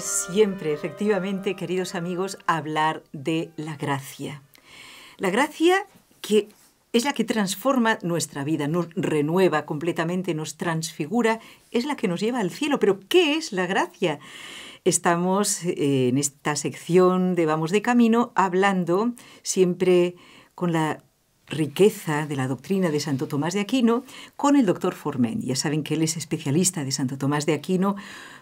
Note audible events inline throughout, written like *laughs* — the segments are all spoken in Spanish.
siempre, efectivamente, queridos amigos, hablar de la gracia. La gracia que es la que transforma nuestra vida, nos renueva completamente, nos transfigura, es la que nos lleva al cielo. Pero ¿qué es la gracia? Estamos eh, en esta sección de Vamos de Camino hablando siempre con la riqueza de la doctrina de Santo Tomás de Aquino con el doctor Formen. Ya saben que él es especialista de Santo Tomás de Aquino,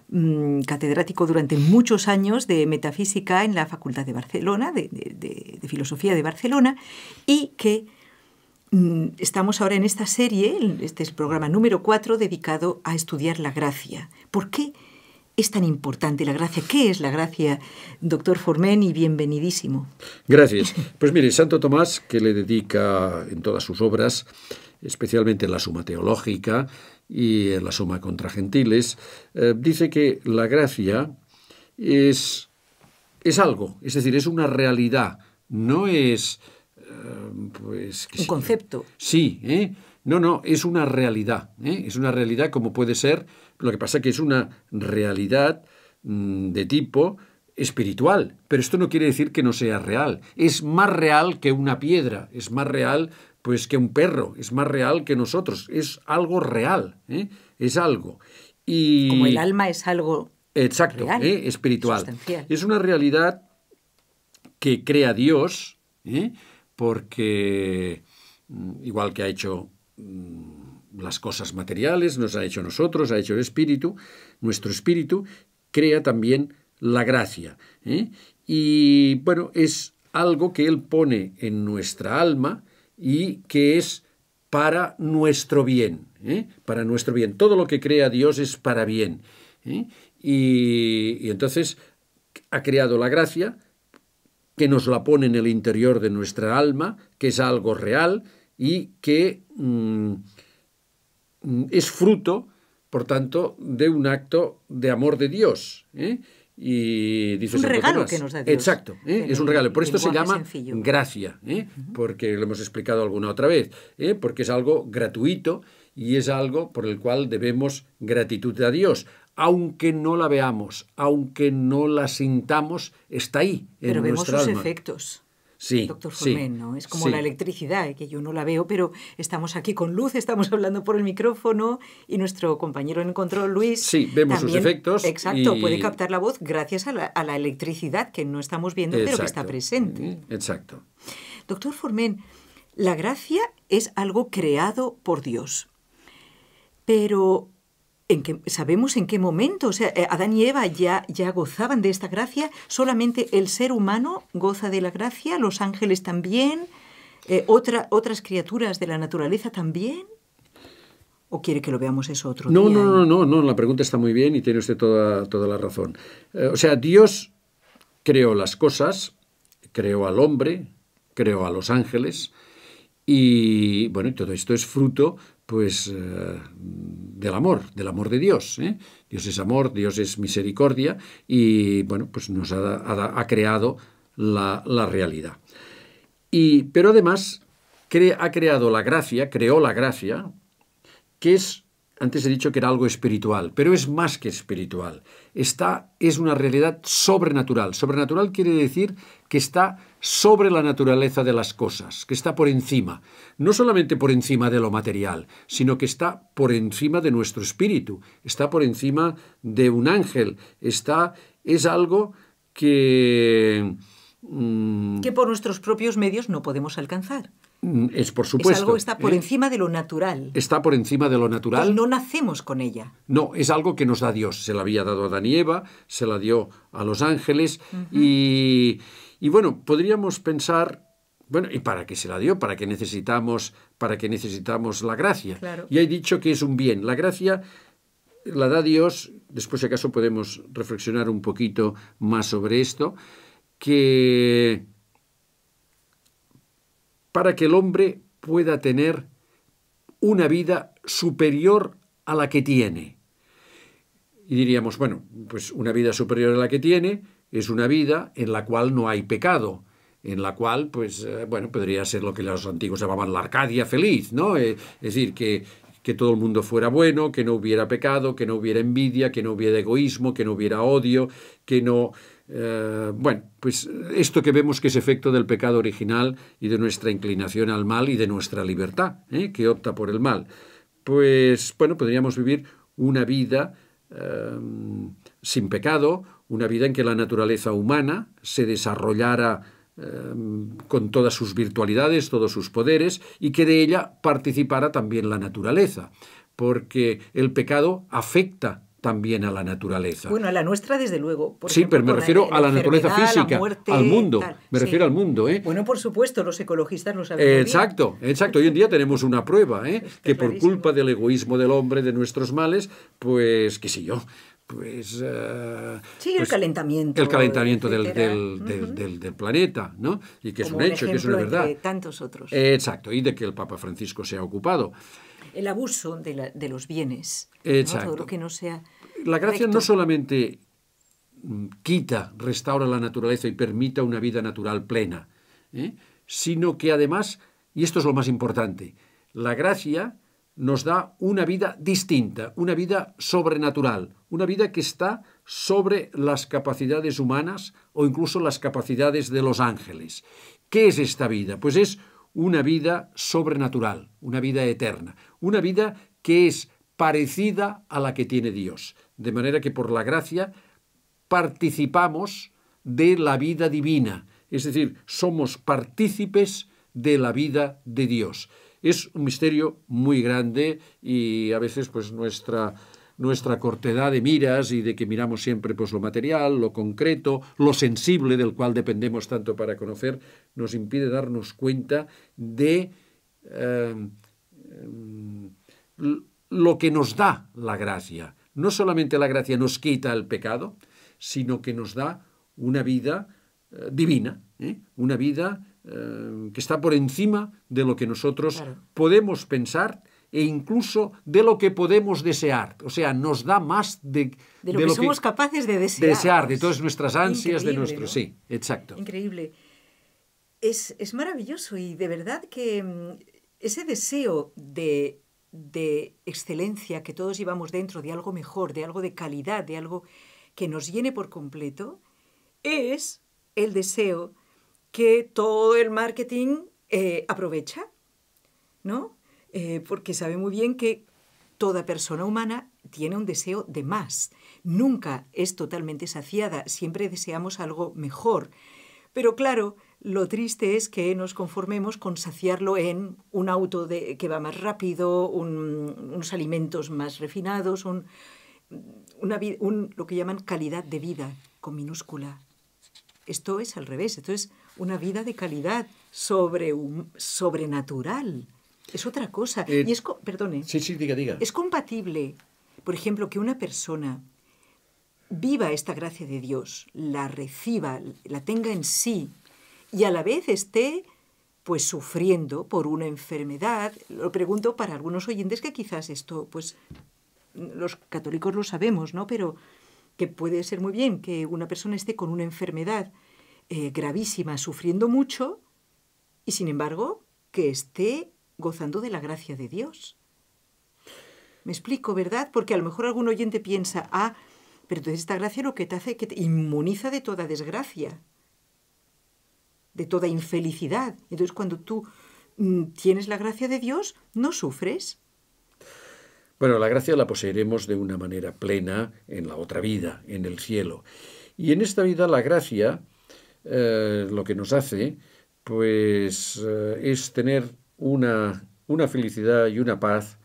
mm, catedrático durante muchos años de metafísica en la Facultad de Barcelona, de, Filosofía de Barcelona, y que mm, estamos ahora en esta serie, este es el programa número 4, dedicado a estudiar la gracia. ¿Por qué? es tan importante la gracia? ¿Qué es la gracia, doctor Formen? Y bienvenidísimo. Gracias. Pues mire, Santo Tomás, que le dedica en todas sus obras, especialmente en la Suma Teológica y en la Suma contra Gentiles, eh, dice que la gracia es, es algo, es decir, es una realidad, no es... Eh, pues, Un concepto. Sí, ¿eh? no, no, es una realidad, es una realidad como puede ser lo que pasa es que es una realidad mm, de tipo espiritual, pero esto no quiere decir que no sea real. Es más real que una piedra, es más real pues que un perro, es más real que nosotros, es algo real, ¿eh? es algo. Como el alma es algo Exacto, ¿eh? espiritual. Es una realidad que crea Dios, ¿eh? porque mm, igual que ha hecho mm, las cosas materiales, nos ha hecho nosotros, ha hecho el espíritu, nuestro espíritu, crea también la gracia. ¿eh? Y bueno, es algo que Él pone en nuestra alma y que es para nuestro bien, ¿eh? para nuestro bien. Todo lo que crea Dios es para bien. ¿eh? Y, entonces ha creado la gracia, que nos la pone en el interior de nuestra alma, que es algo real y que mm, Mm, es fruto, por tanto, de un acto de amor de Dios. ¿eh? Y dice es un regalo que nos da Dios. Exacto, ¿eh? es un regalo. Por esto se llama gracia, ¿eh? porque lo hemos explicado alguna otra vez, porque es algo gratuito y es algo por el cual debemos gratitud a Dios. Aunque no la veamos, aunque no la sintamos, está ahí. En Pero vemos sus efectos. Sí, Doctor Formen, ¿no? Es como la electricidad, ¿eh? que yo no la veo, pero estamos aquí con luz, *laughs* estamos hablando por el micrófono y nuestro compañero en el control, Luis. Sí, vemos sus efectos. Exacto, puede captar la voz gracias a la, electricidad que no estamos viendo, pero que está presente. Exacto. Doctor Formen, la gracia es algo creado por Dios, pero en sabemos en qué momento, o sea, eh, Adán y Eva ya, ya gozaban de esta gracia, solamente el ser humano goza de la gracia, los ángeles también, eh, otras criaturas de la naturaleza también. ¿O quiere que lo veamos eso otro no, día? No, no, no, no, la pregunta está muy bien y tiene usted toda, toda la razón. Eh, o sea, Dios creó las cosas, creó al hombre, creó a los ángeles, y bueno, todo esto es fruto pues eh, del amor, del amor de Dios. ¿eh? Dios es amor, Dios es misericordia y bueno, pues nos ha, creado la, realidad. Y, pero además ha creado la gracia, creó la gracia, que es, antes he dicho que era algo espiritual, pero es más que espiritual, está, es una realidad sobrenatural. Sobrenatural quiere decir que está sobre la naturaleza de las cosas, que está por encima, no solamente por encima de lo material, sino que está por encima de nuestro espíritu, está por encima de un ángel, está, es algo que... Mm, que por nuestros propios medios no podemos alcanzar. Mm, es por supuesto. algo que está por ¿Eh? encima de lo natural. Está por encima de lo natural. no nacemos con ella. No, es algo que nos da Dios. Se la había dado a Daniela se la dio a los ángeles. y, bueno, podríamos pensar, bueno, ¿y para qué se la dio? ¿Para qué necesitamos, para qué necesitamos la gracia? Y he dicho que es un bien. La gracia la da Dios, después si acaso podemos reflexionar un poquito más sobre esto, que para que el hombre pueda tener una vida superior a la que tiene. Y diríamos, bueno, pues una vida superior a la que tiene es una vida en la cual no hay pecado, en la cual, pues, eh, bueno, podría ser lo que los antiguos llamaban la Arcadia feliz, ¿no? Eh, es decir, que, que todo el mundo fuera bueno, que no hubiera pecado, que no hubiera envidia, que no hubiera egoísmo, que no hubiera odio, que no eh, bueno, pues eh, esto que vemos que es efecto del pecado original y de nuestra inclinación al mal y de nuestra libertad, ¿eh? que opta por el mal. Pues bueno, podríamos vivir una vida sin pecado, una vida en que la naturaleza humana se desarrollara con todas sus virtualidades, todos sus poderes, y que de ella participara también la naturaleza, porque el pecado afecta también a la naturaleza. Bueno, a la nuestra, desde luego. sí, pero me refiero a la naturaleza física, al mundo. Me refiero al mundo. ¿eh? Bueno, por supuesto, los ecologistas lo saben. exacto, exacto. Hoy en día tenemos una prueba, ¿eh? que por culpa del egoísmo del hombre, de nuestros males, pues, qué sé yo, pues... Eh, sí, el pues, calentamiento. El calentamiento del, planeta, ¿no? Y que es un, hecho, que es una verdad. De tantos otros. exacto, y de que el Papa Francisco se ha ocupado. El abuso de, los bienes. Exacto. lo que no sea la gracia no solamente mm, quita, restaura la naturaleza y permita una vida natural plena, ¿eh? sino que además, y esto es lo más importante, la gracia nos da una vida distinta, una vida sobrenatural, una vida que está sobre las capacidades humanas o incluso las capacidades de los ángeles. ¿Qué es esta vida? Pues es una vida sobrenatural, una vida eterna, una vida que es parecida a la que tiene Dios. De manera que por la gracia participamos de la vida divina, es decir, somos partícipes de la vida de Dios. Es un misterio muy grande y a veces pues nuestra nuestra cortedad de miras y de que miramos siempre pues lo material, lo concreto, lo sensible del cual dependemos tanto para conocer, nos impide darnos cuenta de eh, mm, lo que nos da la gracia. No solamente la gracia nos quita el pecado, sino que nos da una vida eh, divina, ¿eh? una vida eh, que está por encima de lo que nosotros podemos pensar e incluso de lo que podemos desear. O sea, nos da más de, lo que somos capaces de desear. De todas nuestras ansias, de nuestro... Sí, exacto. Increíble. es maravilloso y de verdad que mm, ese deseo de de excelencia que todos llevamos dentro, de algo mejor, de algo de calidad, de algo que nos llene por completo, es el deseo que todo el marketing eh, aprovecha, ¿no? Eh, porque sabe muy bien que toda persona humana tiene un deseo de más. Nunca es totalmente saciada, siempre deseamos algo mejor. Pero claro, lo triste es que nos conformemos con saciarlo en un auto que va más rápido, unos alimentos más refinados, un, una, lo que llaman calidad de vida con minúscula. Esto es al revés, esto es una vida de calidad sobre, sobrenatural. Es otra cosa. Eh, y perdone, sí, sí, diga, diga. Es compatible, por ejemplo, que una persona viva esta gracia de Dios, la reciba, la tenga en sí y a la vez esté pues sufriendo por una enfermedad. Lo pregunto para algunos oyentes que quizás esto, pues los católicos lo sabemos, ¿no? Pero que puede ser muy bien que una persona esté con una enfermedad eh, gravísima, sufriendo mucho, y sin embargo que esté gozando de la gracia de Dios. Me explico, ¿verdad? Porque a lo mejor algún oyente piensa, ah, pero entonces esta gracia lo que te hace es que te inmuniza de toda desgracia de toda infelicidad. Entonces, cuando tú mm, tienes la gracia de Dios, no sufres. Bueno, la gracia la poseeremos de una manera plena en la otra vida, en el cielo. Y en esta vida la gracia eh, lo que nos hace, pues, eh, es tener una, una felicidad y una paz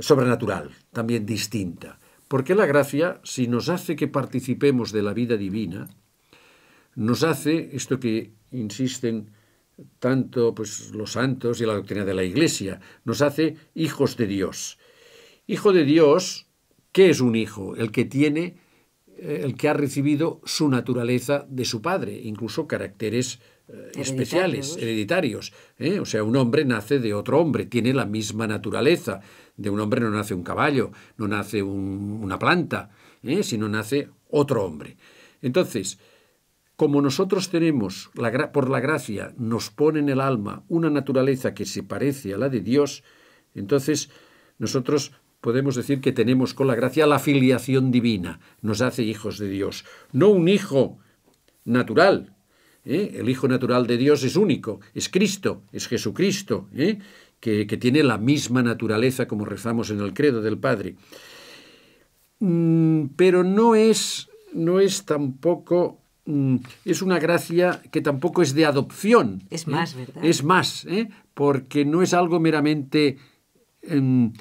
sobrenatural, también distinta. Porque la gracia, si nos hace que participemos de la vida divina, nos hace esto que insisten tanto pues, los santos y la doctrina de la Iglesia, nos hace hijos de Dios. Hijo de Dios, ¿qué es un hijo? El que tiene, eh, el que ha recibido su naturaleza de su padre, incluso caracteres eh, especiales, hereditarios. ¿eh? O sea, un hombre nace de otro hombre, tiene la misma naturaleza. De un hombre no nace un caballo, no nace una planta, sino nace otro hombre. Entonces, como nosotros tenemos, por la gracia, nos pone en el alma una naturaleza que se parece a la de Dios, entonces nosotros podemos decir que tenemos con la gracia la filiación divina, nos hace hijos de Dios, no un hijo natural. ¿eh? El hijo natural de Dios es único, es Cristo, es Jesucristo, ¿eh? que, que tiene la misma naturaleza como rezamos en el credo del Padre. Mm, pero no es, no es tampoco Mm, es una gracia que tampoco es de adopción. Es ¿eh? más, ¿verdad? Es más, ¿eh? porque no es algo meramente em,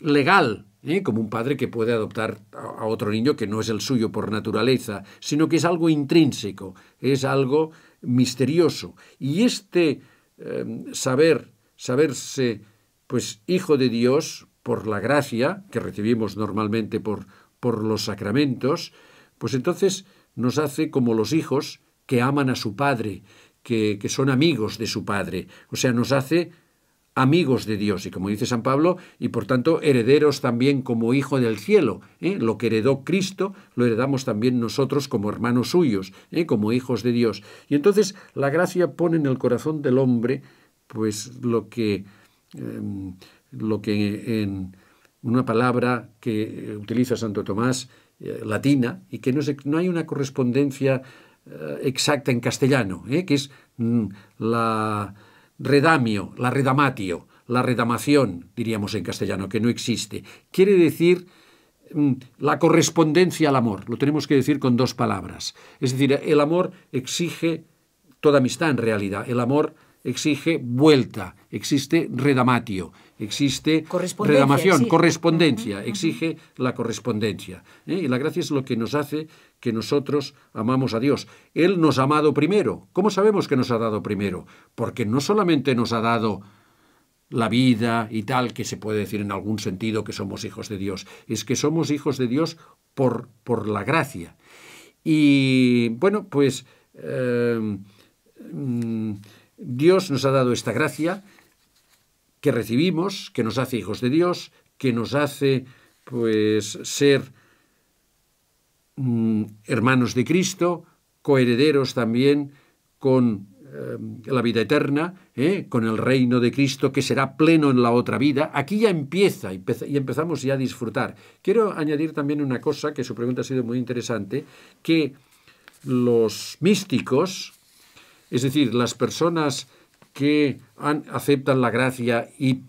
legal, ¿eh? como un padre que puede adoptar a otro niño que no es el suyo por naturaleza, sino que es algo intrínseco, es algo misterioso. Y este em, saber, saberse pues hijo de Dios por la gracia que recibimos normalmente por, por los sacramentos, pues entonces nos hace como los hijos que aman a su padre, que, son amigos de su padre. O sea, nos hace amigos de Dios, y como dice San Pablo, y por tanto herederos también como hijo del cielo. ¿eh? Lo que heredó Cristo lo heredamos también nosotros como hermanos suyos, ¿eh? como hijos de Dios. Y entonces la gracia pone en el corazón del hombre pues lo que, em, lo que en una palabra que utiliza Santo Tomás, eh, latina y que no, hay una correspondencia eh, exacta en castellano, eh, que es mm, la redamio, la redamatio, la redamación, diríamos en castellano, que no existe. Quiere decir mm, la correspondencia al amor. Lo tenemos que decir con dos palabras. Es decir, el amor exige toda amistad en realidad. El amor exige vuelta, existe redamatio, existe redamación, correspondencia, exige la correspondencia. ¿eh? Y la gracia es lo que nos hace que nosotros amamos a Dios. Él nos ha amado primero. ¿Cómo sabemos que nos ha dado primero? Porque no solamente nos ha dado la vida y tal, que se puede decir en algún sentido que somos hijos de Dios, es que somos hijos de Dios por, por la gracia. Y bueno, pues... Eh, mm, Dios nos ha dado esta gracia que recibimos, que nos hace hijos de Dios, que nos hace pues ser mm, hermanos de Cristo, coherederos también con eh, la vida eterna, ¿eh? con el reino de Cristo que será pleno en la otra vida. Aquí ya empieza y empezamos ya a disfrutar. Quiero añadir también una cosa que su pregunta ha sido muy interesante, que los místicos, es decir, las personas que han, aceptan la gracia y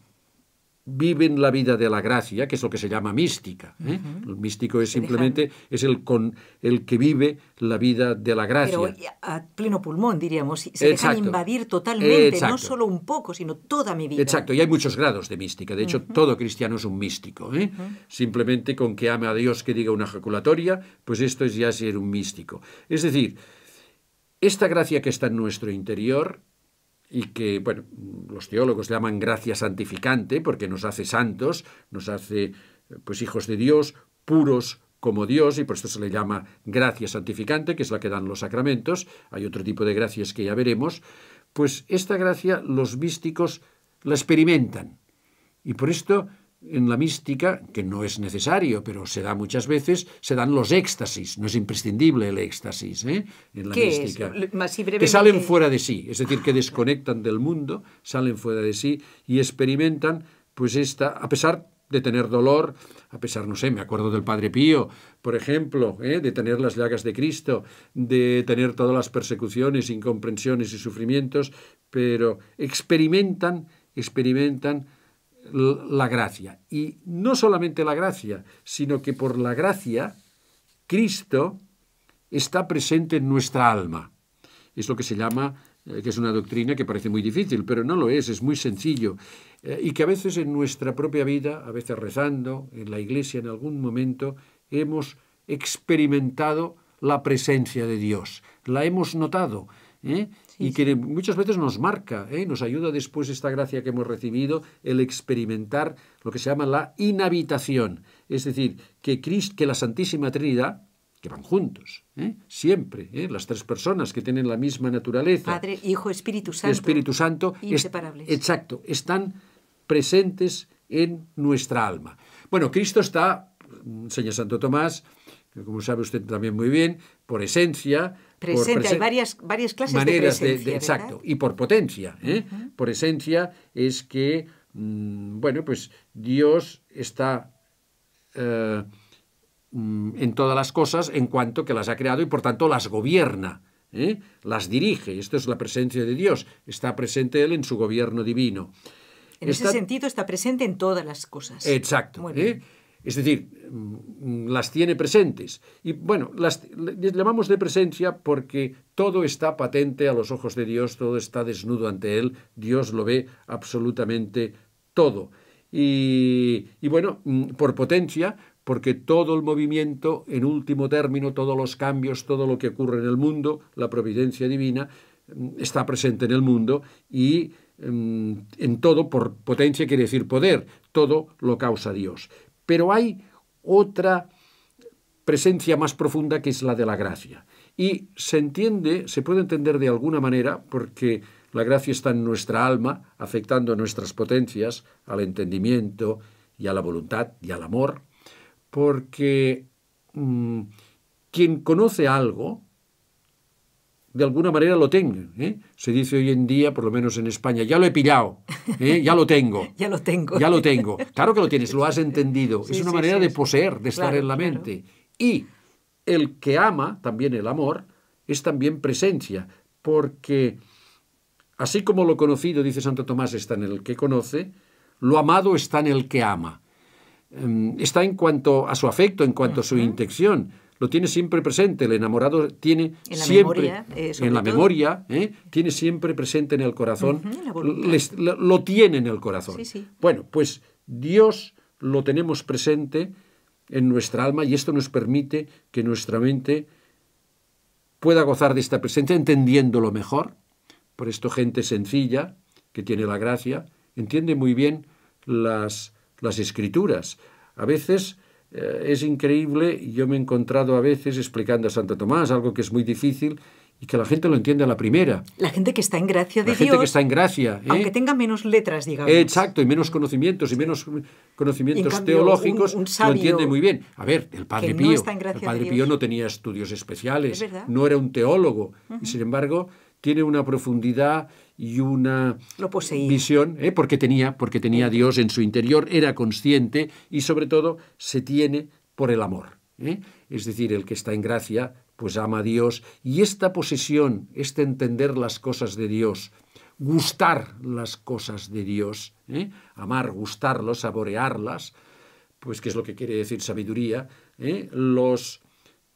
viven la vida de la gracia, que es lo que se llama mística. ¿eh? El místico es simplemente es el, con, el que vive la vida de la gracia. Pero a pleno pulmón, diríamos. Se Exacto. dejan invadir totalmente, no solo un poco, sino toda mi vida. Exacto, y hay muchos grados de mística. De hecho, todo cristiano es un místico. ¿eh? Simplemente con que ame a Dios que diga una ejaculatoria, pues esto es ya ser un místico. Es decir, esta gracia que está en nuestro interior y que, bueno, los teólogos llaman gracia santificante porque nos hace santos, nos hace pues hijos de Dios, puros como Dios, y por esto se le llama gracia santificante, que es la que dan los sacramentos, hay otro tipo de gracias que ya veremos, pues esta gracia los místicos la experimentan. Y por esto en la mística, que no es necesario, pero se da muchas veces, se dan los éxtasis. No es imprescindible el éxtasis ¿eh? en la mística. Es? que salen fuera de sí, es decir, que desconectan del mundo, salen fuera de sí y experimentan, pues esta, a pesar de tener dolor, a pesar, no sé, me acuerdo del Padre Pío, por ejemplo, ¿eh? de tener las llagas de Cristo, de tener todas las persecuciones, incomprensiones y sufrimientos, pero experimentan, experimentan la gracia. Y no solamente la gracia, sino que por la gracia Cristo está presente en nuestra alma. Es lo que se llama, eh, que es una doctrina que parece muy difícil, pero no lo es, es muy sencillo. Eh, y que a veces en nuestra propia vida, a veces rezando, en la iglesia, en algún momento, hemos experimentado la presencia de Dios, la hemos notado. ¿eh? y que muchas veces nos marca, ¿eh? nos ayuda después esta gracia que hemos recibido, el experimentar lo que se llama la inhabitación. Es decir, que, Cristo que la Santísima Trinidad, que van juntos, ¿eh? siempre, ¿eh? las tres personas que tienen la misma naturaleza. Padre, Hijo, Espíritu Santo. Espíritu Santo. Inseparables. exacto, están presentes en nuestra alma. Bueno, Cristo está, Señor Santo Tomás, como sabe usted también muy bien, por esencia. Presente, hay varias, clases maneras de presencia. exacto, y por potencia. ¿eh? Por esencia es que, mm, bueno, pues Dios está eh, mm, en todas las cosas en cuanto que las ha creado y por tanto las gobierna. ¿eh? Las dirige, esto es la presencia de Dios, está presente Él en su gobierno divino. En ese sentido está presente en todas las cosas. Exacto. Es decir, mm, las tiene presentes. Y bueno, las llamamos de presencia porque todo está patente a los ojos de Dios, todo está desnudo ante Él, Dios lo ve absolutamente todo. y bueno, mm, por potencia, porque todo el movimiento, en último término, todos los cambios, todo lo que ocurre en el mundo, la providencia divina, mm, está presente en el mundo y en todo, por potencia quiere decir poder, todo lo causa Dios. Pero hay otra presencia más profunda que es la de la gracia. Y se entiende, se puede entender de alguna manera, porque la gracia está en nuestra alma, afectando a nuestras potencias, al entendimiento y a la voluntad y al amor, porque mm, quien conoce algo de alguna manera lo tengo. ¿eh? Se dice hoy en día, por lo menos en España, ya lo he pillado, ¿eh? ya lo tengo. *laughs* ya lo tengo. Ya lo tengo. Claro que lo tienes, lo has *laughs* entendido. es una manera de poseer, de estar en la mente. Y el que ama, también el amor, es también presencia, porque así como lo conocido, dice Santo Tomás, está en el que conoce, lo amado está en el que ama. Em, está en cuanto a su afecto, en cuanto a su intención lo tiene siempre presente, el enamorado tiene en siempre eh, en la memoria, ¿eh? tiene siempre presente en el corazón, lo, tiene en el corazón. Bueno, pues Dios lo tenemos presente en nuestra alma y esto nos permite que nuestra mente pueda gozar de esta presencia entendiéndolo mejor. Por esto gente sencilla, que tiene la gracia, entiende muy bien las, las escrituras. A veces eh, es increíble, yo me he encontrado a veces explicando a Santo Tomás algo que es muy difícil y que la gente lo entiende a la primera. La gente que está en gracia de Dios. gente que está en gracia. ¿eh? Aunque tenga menos letras, digamos. Exacto, y menos conocimientos, y menos conocimientos teológicos, lo entiende muy bien. A ver, el Padre Pío. el Padre Pío no tenía estudios especiales, no era un teólogo, y sin embargo tiene una profundidad y una visión, ¿eh? porque tenía, porque tenía Dios en su interior, era consciente y sobre todo se tiene por el amor. ¿eh? Es decir, el que está en gracia, pues ama a Dios y esta posesión, este entender las cosas de Dios, gustar las cosas de Dios, ¿eh? amar, gustarlos saborearlas, pues que es lo que quiere decir sabiduría, los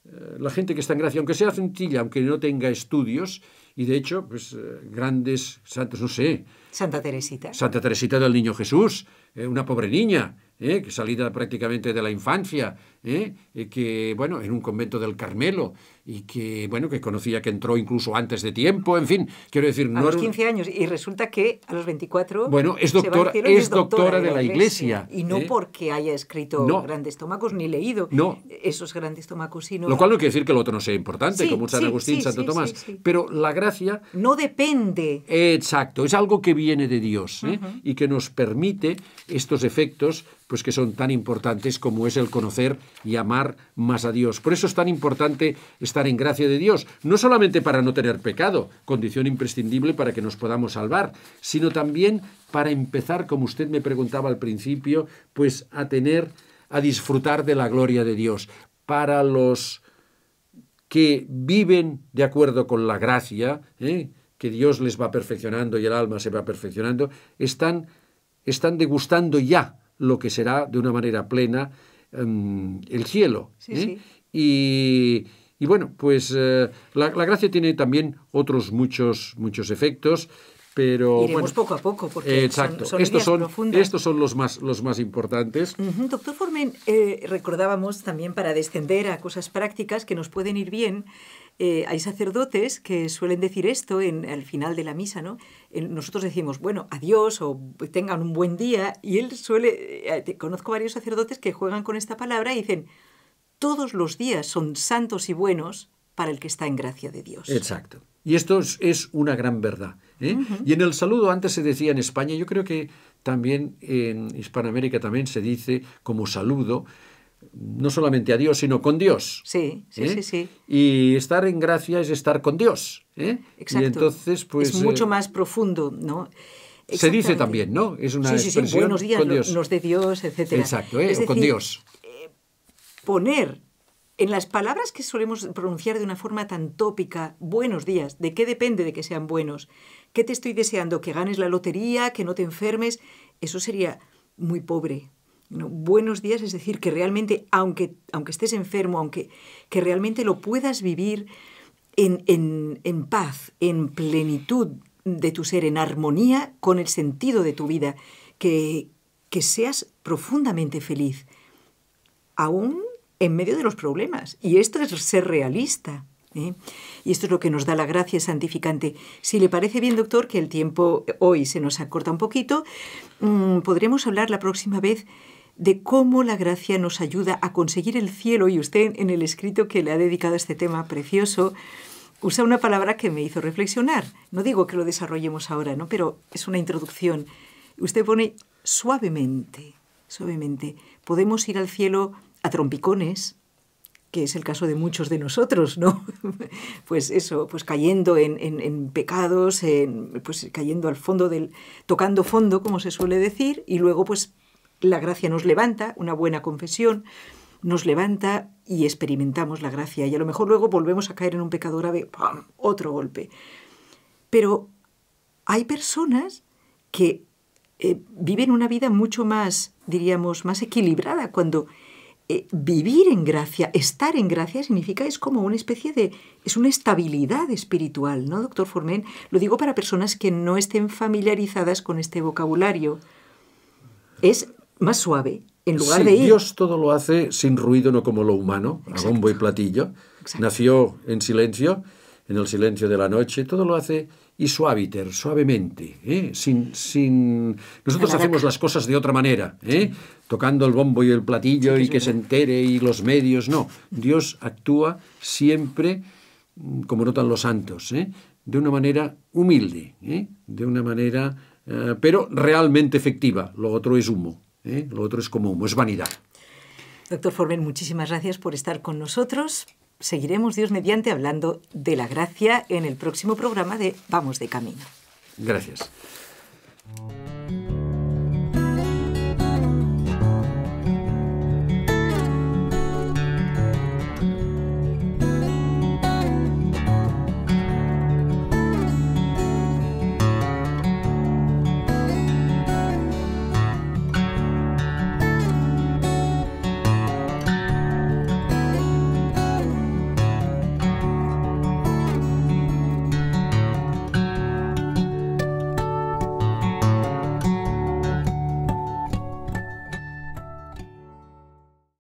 eh, la gente que está en gracia, aunque sea sencilla, aunque no tenga estudios, y de hecho, pues eh, grandes santos, no sé. Santa Teresita. Santa Teresita del Niño Jesús, eh, una pobre niña, que salida prácticamente de la infancia, que, bueno, en un convento del Carmelo, y que, bueno, que conocía que entró incluso antes de tiempo, en fin, quiero decir... a los 15 años, y resulta que a los 24... Bueno, es, doctora, es, doctora, de la Iglesia. Y no ¿eh? porque haya escrito grandes tomacos, ni leído no. esos grandes tomacos, sino... Lo cual no quiere decir que el otro no sea importante, como San Agustín, Santo Tomás, pero la gracia... No depende. Exacto, es algo que viene de Dios ¿eh? y que nos permite estos efectos pues que son tan importantes como es el conocer y amar más a Dios. Por eso es tan importante estar en gracia de Dios, no solamente para no tener pecado, condición imprescindible para que nos podamos salvar, sino también para empezar, como usted me preguntaba al principio, pues a tener, a disfrutar de la gloria de Dios. Para los que viven de acuerdo con la gracia, ¿eh? que Dios les va perfeccionando y el alma se va perfeccionando, están, están degustando ya lo que será de una manera plena em, el cielo. ¿eh? Y, y bueno, pues eh, la, gracia tiene también otros muchos, muchos efectos. Pero Iremos poco a poco, porque Son, estos, son, estos son los más, los más importantes. Doctor Formen, eh, recordábamos también para descender a cosas prácticas que nos pueden ir bien. Eh, hay sacerdotes que suelen decir esto en, al final de la misa, ¿no? nosotros decimos, bueno, adiós o tengan un buen día, y él suele, conozco varios sacerdotes que juegan con esta palabra y dicen, todos los días son santos y buenos para el que está en gracia de Dios. Exacto. Y esto es, una gran verdad. ¿eh? Y en el saludo antes se decía en España, yo creo que también en Hispanoamérica también se dice como saludo, no solamente a Dios, sino con Dios. Sí, sí, ¿eh? sí, Y estar en gracia es estar con Dios. ¿eh? Exacto. Y entonces, pues, es mucho más profundo, ¿no? Se dice también, ¿no? Es una sí, sí, buenos días, con de Dios, etc. Exacto, es con Dios poner en las palabras que solemos pronunciar de una forma tan tópica, buenos días, ¿de qué depende de que sean buenos? ¿Qué te estoy deseando? ¿Que ganes la lotería? ¿Que no te enfermes? Eso sería muy pobre. Buenos días es decir, que realmente, aunque, aunque estés enfermo, aunque que realmente lo puedas vivir en, paz, en plenitud de tu ser, en armonía con el sentido de tu vida, que, que seas profundamente feliz, aún en medio de los problemas. Y esto es ser realista. ¿eh? Y esto es lo que nos da la gracia santificante. Si le parece bien, doctor, que el tiempo eh, hoy se nos acorta un poquito, mm, podremos hablar la próxima vez de cómo la gracia nos ayuda a conseguir el cielo. Y usted en el escrito que le ha dedicado a este tema precioso, usa una palabra que me hizo reflexionar. No digo que lo desarrollemos ahora, ¿no? Pero es una introducción. Usted pone suavemente, suavemente. Podemos ir al cielo a trompicones, que es el caso de muchos de nosotros, ¿no? *laughs* pues eso, pues cayendo en, pecados, pues cayendo al fondo del, tocando fondo, como se suele decir, y luego pues la gracia nos levanta, una buena confesión nos levanta y experimentamos la gracia y a lo mejor luego volvemos a caer en un pecado grave, ¡pam! otro golpe. Pero hay personas que eh, viven una vida mucho más, diríamos, más equilibrada cuando eh, vivir en gracia, estar en gracia, significa es como una especie de, es una estabilidad espiritual, ¿no, doctor Forment Lo digo para personas que no estén familiarizadas con este vocabulario. Es más suave, en lugar Dios todo lo hace sin ruido, no como lo humano, a bombo y platillo. Nació en silencio, en el silencio de la noche, todo lo hace y suaviter, suavemente, ¿eh? sin, sin... Nosotros hacemos las cosas de otra manera, ¿eh? tocando el bombo y el platillo y que se entere y los medios, no. Dios actúa siempre, mm, como notan los santos, ¿eh? de una manera humilde, de una manera, pero realmente efectiva. Lo otro es humo, lo otro es como humo, es vanidad. Doctor Formen, muchísimas gracias por estar con nosotros, seguiremos, Dios mediante, hablando de la gracia en el próximo programa de Vamos de Camino. Gracias.